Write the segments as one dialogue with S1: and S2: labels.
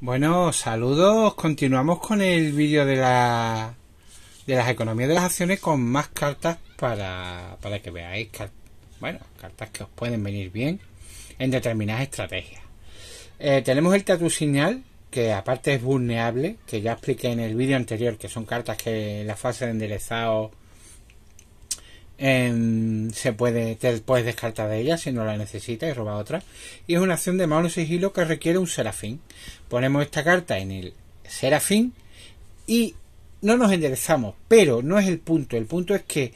S1: Bueno, saludos. Continuamos con el vídeo de la de las economías de las acciones con más cartas para, para que veáis bueno, cartas que os pueden venir bien en determinadas estrategias. Eh, tenemos el tatu señal que aparte es vulnerable, que ya expliqué en el vídeo anterior que son cartas que en la fase de enderezado Em, se puede, te puedes descartar de ella si no la necesitas y robar otra. Y es una acción de mano sigilo que requiere un serafín. Ponemos esta carta en el serafín y no nos enderezamos, pero no es el punto. El punto es que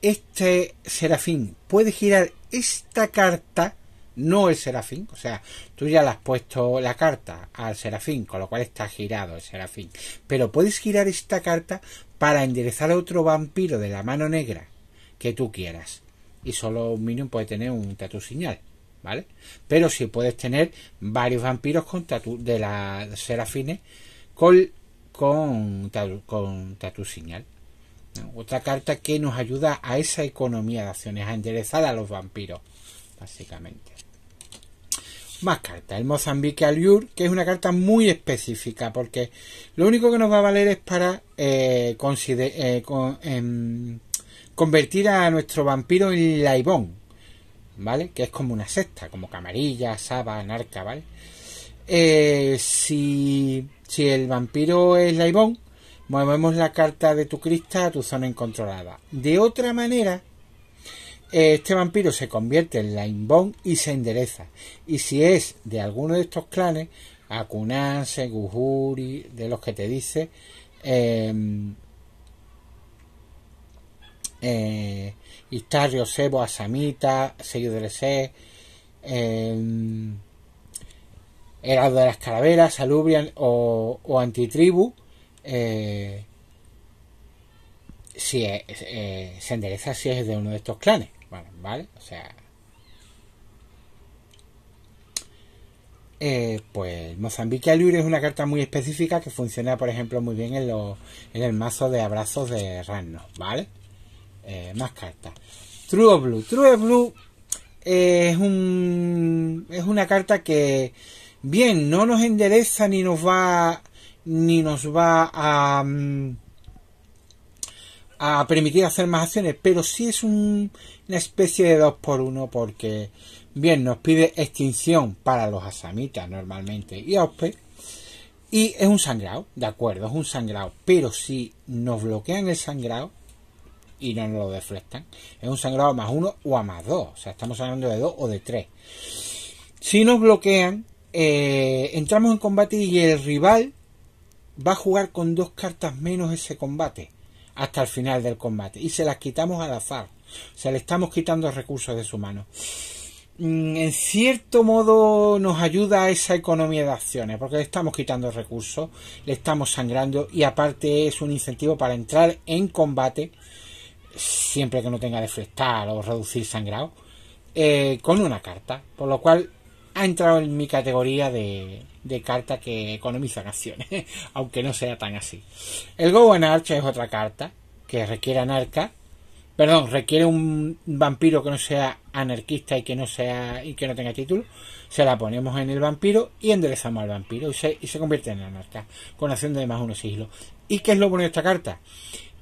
S1: este serafín puede girar esta carta, no el serafín. O sea, tú ya le has puesto la carta al serafín, con lo cual está girado el serafín. Pero puedes girar esta carta para enderezar a otro vampiro de la mano negra que tú quieras. Y solo un minion puede tener un tatu señal, ¿vale? Pero si puedes tener varios vampiros con tatu de la serafines con, con, con tatu señal. Otra carta que nos ayuda a esa economía de acciones, a enderezar a los vampiros, básicamente. Más carta El Mozambique Aliur, que es una carta muy específica, porque lo único que nos va a valer es para eh, eh em, convertir a nuestro vampiro en laibón, ¿vale? Que es como una secta. como camarilla, saba, narca, ¿vale? Eh, si, si el vampiro es laibón, movemos la carta de tu crista a tu zona incontrolada. De otra manera, eh, este vampiro se convierte en laibón y se endereza. Y si es de alguno de estos clanes, Akunase, Gujuri, de los que te dice, eh, eh, Sebo, Asamita, del eh, Heraldo de las Calaveras, Salubrian o, Antitribu, eh, si eh, se endereza si es de uno de estos clanes. ¿vale? O sea... Eh, pues Mozambique Alure es una carta muy específica que funciona, por ejemplo, muy bien en, en el mazo de abrazos de Ragnos, ¿vale? Eh, más cartas. True Blue. True Blue es, un, es una carta que, bien, no nos endereza ni nos va, ni nos va a, mm, a permitir hacer más acciones, pero sí es una especie de 2 por 1 porque, bien, nos pide extinción para los asamitas normalmente y ospe. Y es un sangrado, de acuerdo, es un sangrado. Pero si nos bloquean el sangrado, y no nos lo deflectan. Es un sangrado más uno o a más dos. O sea, estamos hablando de dos o de tres. Si nos bloquean, eh, entramos en combate y el rival va a jugar con dos cartas menos ese combate hasta el final del combate. Y se las quitamos al azar. O sea, le estamos quitando recursos de su mano. Mm, en cierto modo nos ayuda a esa economía de acciones, porque le estamos quitando recursos, le estamos sangrando y aparte es un incentivo para entrar en combate siempre que no tenga de deflectar o reducir sangrado, eh, con una carta, por lo cual ha entrado en mi categoría de, de carta que economiza acciones, aunque no sea tan así. El Go Arch es otra carta que requiere anarca, perdón, requiere un vampiro que no sea anarquista y que no sea y que no tenga título. Se la ponemos en el vampiro y enderezamos al vampiro y se, y se convierte en anarca con acción de más unos siglos. ¿Y qué es lo bueno de esta carta?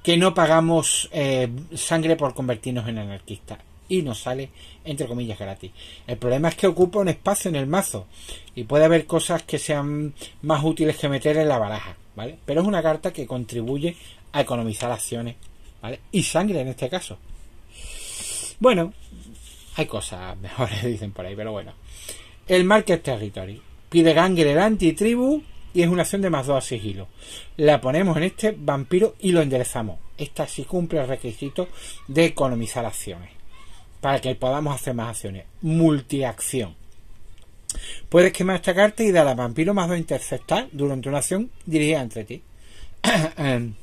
S1: que no pagamos eh, sangre por convertirnos en anarquista y nos sale entre comillas gratis. El problema es que ocupa un espacio en el mazo y puede haber cosas que sean más útiles que meter en la baraja, ¿vale? Pero es una carta que contribuye a economizar acciones, ¿vale? Y sangre en este caso. Bueno, hay cosas mejores dicen por ahí, pero bueno. El Market Territory pide gangre anti-tribu y es una acción de más 2 a sigilo. La ponemos en este vampiro y lo enderezamos. Esta sí cumple el requisito de economizar acciones para que podamos hacer más acciones. Multiacción. Puedes quemar esta carta y dar a vampiro más 2 interceptar durante una acción dirigida entre ti. Em,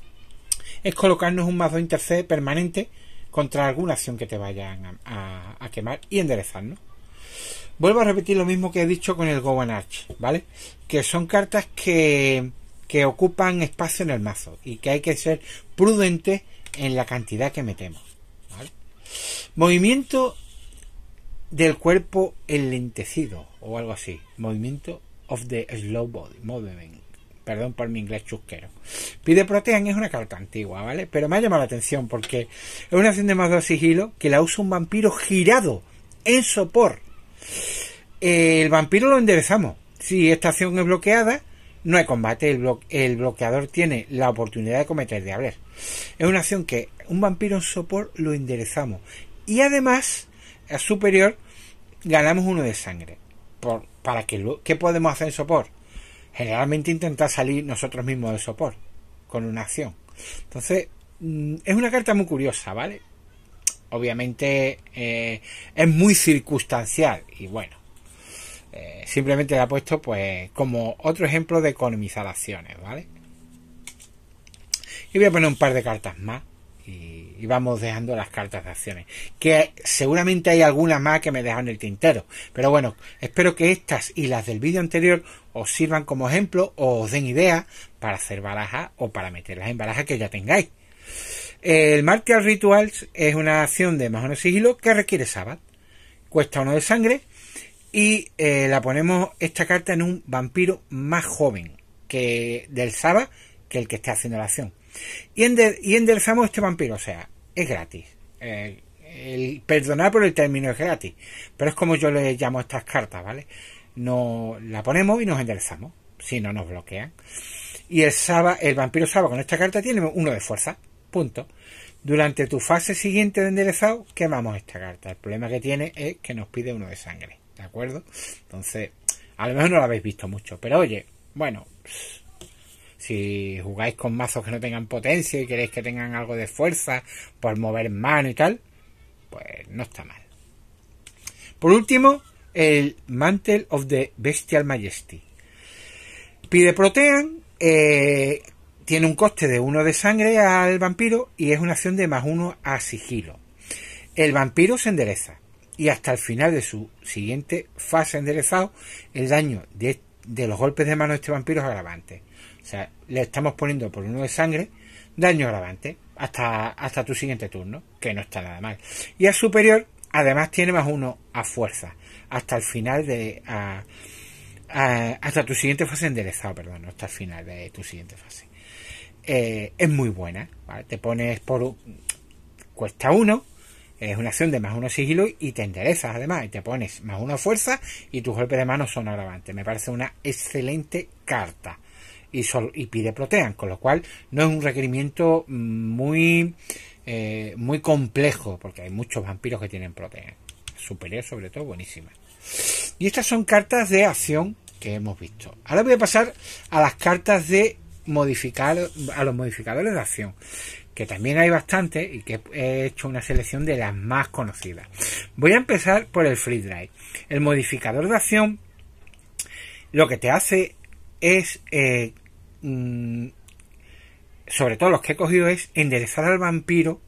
S1: es colocarnos un más 2 interceptar permanente contra alguna acción que te vayan a, a quemar y enderezarnos. Vuelvo a repetir lo mismo que he dicho con el Arch, ¿vale? Que son cartas que, ocupan espacio en el mazo y que hay que ser prudente en la cantidad que metemos. ¿vale? Movimiento del cuerpo enlentecido o algo así. Movimiento of the slow body. Movement. Perdón por mi inglés chusquero. Pide Protean es una carta antigua, ¿vale? Pero me ha llamado la atención porque es una acción de más dos sigilo que la usa un vampiro girado en sopor el vampiro lo enderezamos. Si esta acción es bloqueada, no hay combate. El, bloqueador tiene la oportunidad de cometer de haber. Es una acción que un vampiro en sopor lo enderezamos. Y además, superior, ganamos uno de sangre. Por, para que lo ¿Qué podemos hacer en sopor? Generalmente intentar salir nosotros mismos del sopor con una acción. Entonces, mm, es una carta muy curiosa, ¿vale? obviamente eh, es muy circunstancial y bueno, eh, simplemente la he puesto pues como otro ejemplo de economizar acciones, ¿vale? Y voy a poner un par de cartas más y, vamos dejando las cartas de acciones, que seguramente hay algunas más que me dejan el tintero, pero bueno, espero que estas y las del vídeo anterior os sirvan como ejemplo o os den ideas para hacer barajas o para meterlas en barajas que ya tengáis. El Martial Rituals es una acción de más o menos sigilo que requiere Sabbat. Cuesta uno de sangre y eh, la ponemos esta carta en un vampiro más joven que del Saba que el que está haciendo la acción. Y, enderezamos este vampiro, o sea, es gratis. Eh, el, perdonar por el término es gratis, pero es como yo le llamo estas cartas, ¿vale? No la ponemos y nos enderezamos, si no nos bloquean. Y el Saba, el vampiro Saba con esta carta tiene uno de fuerza punto, durante tu fase siguiente de enderezado quemamos esta carta. El problema que tiene es que nos pide uno de sangre, ¿de acuerdo? Entonces, a lo mejor no lo habéis visto mucho, pero oye, bueno, si jugáis con mazos que no tengan potencia y queréis que tengan algo de fuerza por mover mano y tal, pues no está mal. Por último, el Mantle of the Bestial Majesty. Pide Protean, eh, tiene un coste de uno de sangre al vampiro y es una acción de más uno a sigilo. El vampiro se endereza y hasta el final de su siguiente fase enderezado, el daño de, los golpes de mano de este vampiro es agravante. O sea, le estamos poniendo por uno de sangre daño agravante hasta, hasta tu siguiente turno, que no está nada mal. Y al superior, además, tiene más uno a fuerza hasta el final de. hasta tu siguiente fase enderezado, perdón, hasta el final de tu siguiente fase. Eh, es muy buena. Te pones por... Cuesta uno, es una acción de más uno sigilo y te enderezas además y te pones más una fuerza y tus golpes de mano son agravantes. Me parece una excelente carta y, y pide protean, con lo cual no es un requerimiento muy, eh, muy complejo porque hay muchos vampiros que tienen protean. Superior sobre todo, buenísima. Y estas son cartas de acción que hemos visto. Ahora voy a pasar a las cartas de modificar a los modificadores de acción que también hay bastante y que he hecho una selección de las más conocidas. Voy a empezar por el free drive. El modificador de acción lo que te hace es, eh, mm, sobre todo los que he cogido, es enderezar al vampiro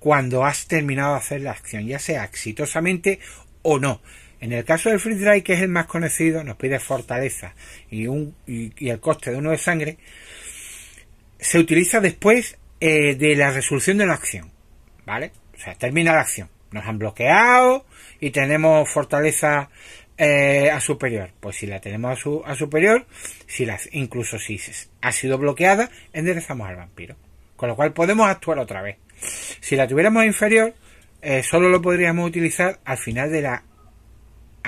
S1: cuando has terminado de hacer la acción, ya sea exitosamente o no. En el caso del free drive, que es el más conocido, nos pide fortaleza y, el coste de uno de sangre, se utiliza después eh, de la resolución de la acción. ¿Vale? O sea, termina la acción. Nos han bloqueado y tenemos fortaleza eh, a superior. Pues si la tenemos a, superior, si las, incluso si ha sido bloqueada, enderezamos al vampiro. Con lo cual podemos actuar otra vez. Si la tuviéramos inferior, eh, solo lo podríamos utilizar al final de la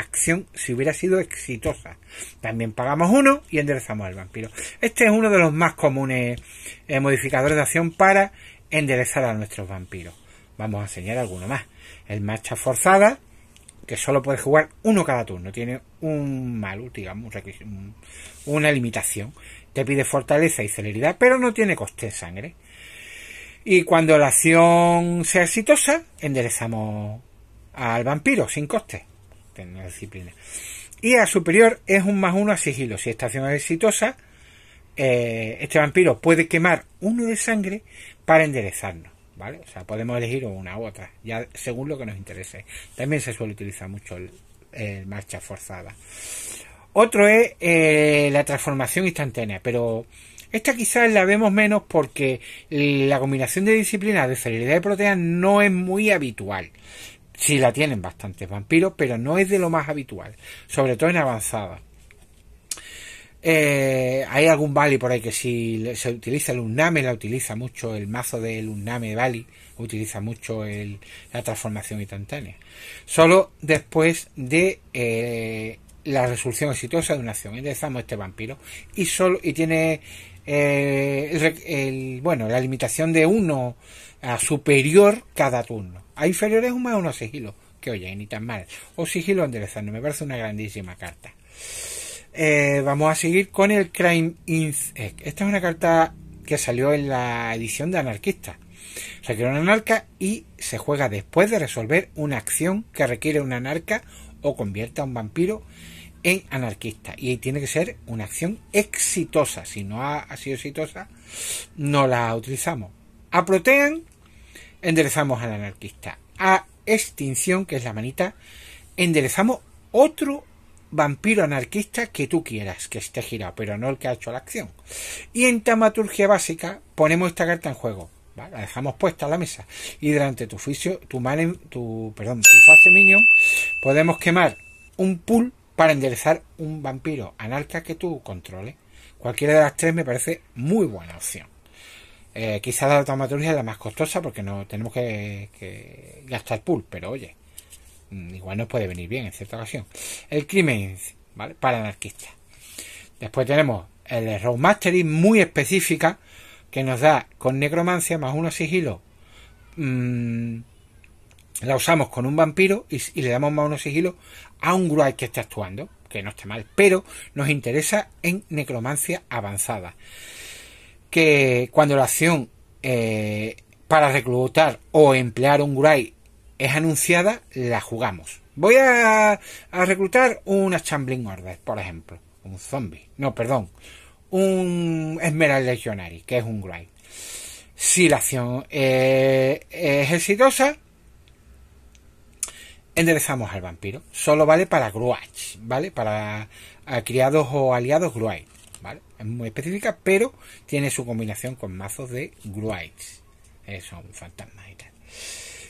S1: acción si hubiera sido exitosa. También pagamos uno y enderezamos al vampiro. Este es uno de los más comunes eh, modificadores de acción para enderezar a nuestros vampiros. Vamos a enseñar alguno más. El marcha forzada, que solo puede jugar uno cada turno. Tiene un mal, digamos, una limitación. Te pide fortaleza y celeridad, pero no tiene coste de sangre. Y cuando la acción sea exitosa, enderezamos al vampiro sin coste disciplina. Y a superior es un más uno a sigilo. Si esta acción es exitosa, eh, este vampiro puede quemar uno de sangre para enderezarnos. ¿Vale? O sea, podemos elegir una u otra, ya según lo que nos interese. También se suele utilizar mucho el, marcha forzada. Otro es eh, la transformación instantánea, pero esta quizás la vemos menos porque la combinación de disciplinas de celeridad y proteas no es muy habitual. Sí la tienen bastantes vampiros, pero no es de lo más habitual, sobre todo en avanzada. Eh, hay algún Bali por ahí que si se utiliza el Unname, la utiliza mucho el mazo del Unname Bali, utiliza mucho la transformación instantánea. Solo después de eh, la resolución exitosa de una acción, empezamos este vampiro y solo y tiene eh, el, bueno la limitación de uno a superior cada turno. A inferior es un más uno sigilo, que oye, ni tan mal. O sigilo enderezando, me parece una grandísima carta. Eh, vamos a seguir con el Crime Inc... Eh, esta es una carta que salió en la edición de Anarquista. Requiere un anarca y se juega después de resolver una acción que requiere un anarca o convierta a un vampiro en anarquista. Y tiene que ser una acción exitosa. Si no ha, sido exitosa, no la utilizamos. ...a Protean enderezamos al anarquista. A extinción, que es la manita, enderezamos otro vampiro anarquista que tú quieras que esté girado, pero no el que ha hecho la acción. Y en tamaturgia básica ponemos esta carta en juego. La dejamos puesta a la mesa. Y durante tu juicio, tu, tu, perdón, tu fase minion, podemos quemar un pool para enderezar un vampiro anarca que tú controles. Cualquiera de las tres me parece muy buena opción. Eh, quizás la taumatología es la más costosa porque no tenemos que, gastar pool, pero oye, mm, igual nos puede venir bien en cierta ocasión. El crimen, ¿vale? Para anarquistas. Después tenemos el mastery muy específica que nos da con necromancia más unos sigilo mm, la usamos con un vampiro y, le damos más unos sigilo a un gruay que esté actuando, que no esté mal, pero nos interesa en necromancia avanzada que cuando la acción eh, para reclutar o emplear un gruy es anunciada, la jugamos. Voy a, reclutar una Chambling Order, por ejemplo. Un zombie. No, perdón. Un Esmeralda Legionary, que es un gruy. Si la acción eh, es exitosa, enderezamos al vampiro. Solo vale para Gruach, ¿vale? Para eh, criados o aliados gruy. Es muy específica, pero tiene su combinación con mazos de Gruites. Eh, son fantasmas y tal.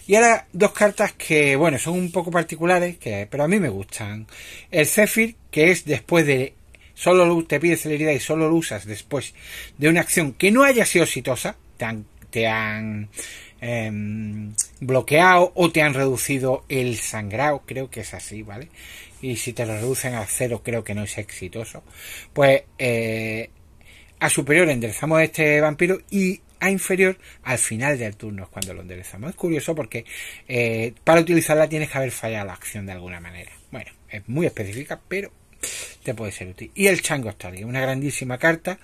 S1: Y ahora dos cartas que, bueno, son un poco particulares, que, pero a mí me gustan. El Zephyr, que es después de... Solo te pide celeridad y solo lo usas después de una acción que no haya sido exitosa. Te han, em, bloqueado o te han reducido el sangrado, creo que es así, ¿vale? Y si te lo reducen a cero, creo que no es exitoso. Pues eh, a superior enderezamos este vampiro y a inferior al final del turno es cuando lo enderezamos. Es curioso porque eh, para utilizarla tienes que haber fallado la acción de alguna manera. Bueno, es muy específica, pero te puede ser útil. Y el Chango Story, una grandísima carta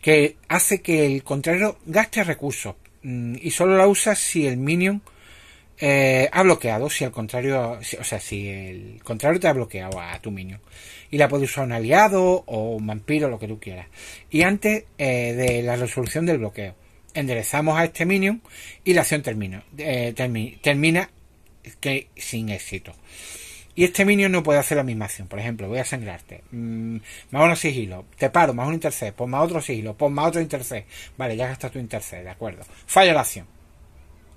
S1: que hace que el contrario gaste recursos mm, y solo la usa si el minion eh, ha bloqueado si al contrario, o sea, si el contrario te ha bloqueado a tu minion. Y la puede usar un aliado o un vampiro, lo que tú quieras. Y antes eh, de la resolución del bloqueo, enderezamos a este minion y la acción termina, eh, termina, que sin éxito. Y este minion no puede hacer la misma acción. Por ejemplo, voy a sangrarte. Mm, más uno sigilo. Te paro, más un intercede Pon más otro sigilo. Pon más otro intercede Vale, ya gastas tu intercede de acuerdo. Falla la acción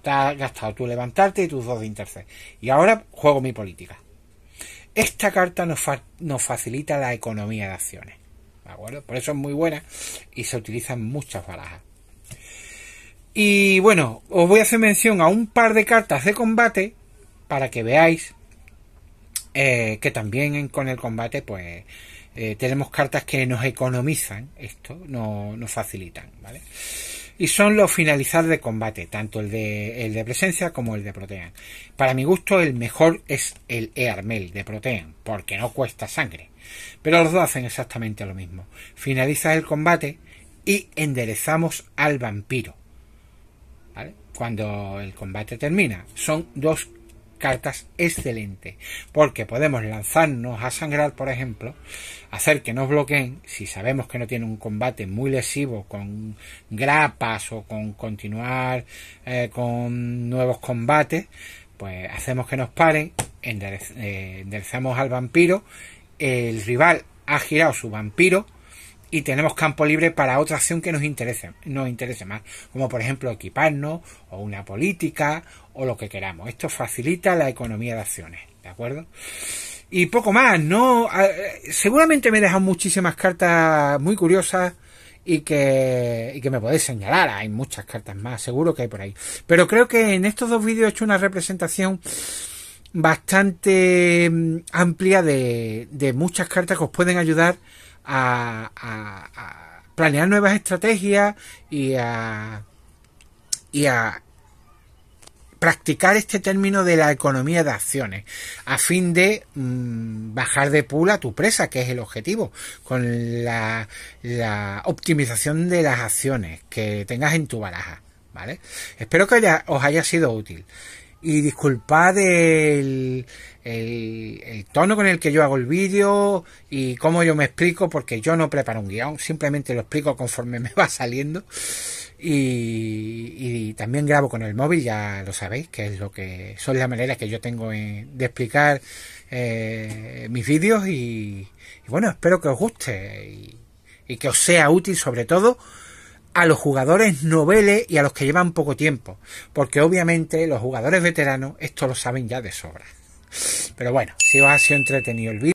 S1: gastado tu levantarte y tus dos de Y ahora juego mi política. Esta carta nos, nos facilita la economía de acciones. ¿De acuerdo? Por eso es muy buena y se utilizan muchas barajas. Y bueno, os voy a hacer mención a un par de cartas de combate para que veáis eh, que también con el combate pues eh, tenemos cartas que nos economizan esto, nos facilitan, ¿vale? y son los finalizados de combate, tanto el de, el de presencia como el de Protean. Para mi gusto, el mejor es el Earmel de Protean, porque no cuesta sangre. Pero los dos hacen exactamente lo mismo. Finalizas el combate y enderezamos al vampiro. ¿Vale? Cuando el combate termina. Son dos cartas excelente, porque podemos lanzarnos a sangrar, por ejemplo, hacer que nos bloqueen, si sabemos que no tiene un combate muy lesivo con grapas o con continuar eh, con nuevos combates, pues hacemos que nos paren, eh, enderezamos al vampiro, el rival ha girado su vampiro, y tenemos campo libre para otra acción que nos interese, nos interese más, como por ejemplo equiparnos o una política o lo que queramos. Esto facilita la economía de acciones, ¿de acuerdo? Y poco más, no eh, seguramente me he dejado muchísimas cartas muy curiosas y que, y que me podéis señalar. Hay muchas cartas más, seguro que hay por ahí. Pero creo que en estos dos vídeos he hecho una representación bastante mm, amplia de, de muchas cartas que os pueden ayudar a, planear nuevas estrategias y a, y a practicar este término de la economía de acciones a fin de mm, bajar de pula a tu presa, que es el objetivo, con la, la, optimización de las acciones que tengas en tu baraja. ¿Vale? Espero que os haya sido útil y disculpad el, el, tono con el que yo hago el vídeo y cómo yo me explico, porque yo no preparo un guión, simplemente lo explico conforme me va saliendo. Y, también grabo con el móvil, ya lo sabéis, que es lo que son las maneras que yo tengo de explicar eh, mis vídeos. Y, bueno, espero que os guste y que os sea útil, sobre todo a los jugadores noveles y a los que llevan poco tiempo, porque obviamente los jugadores veteranos esto lo saben ya de sobra. Pero bueno, si os ha sido entretenido el vídeo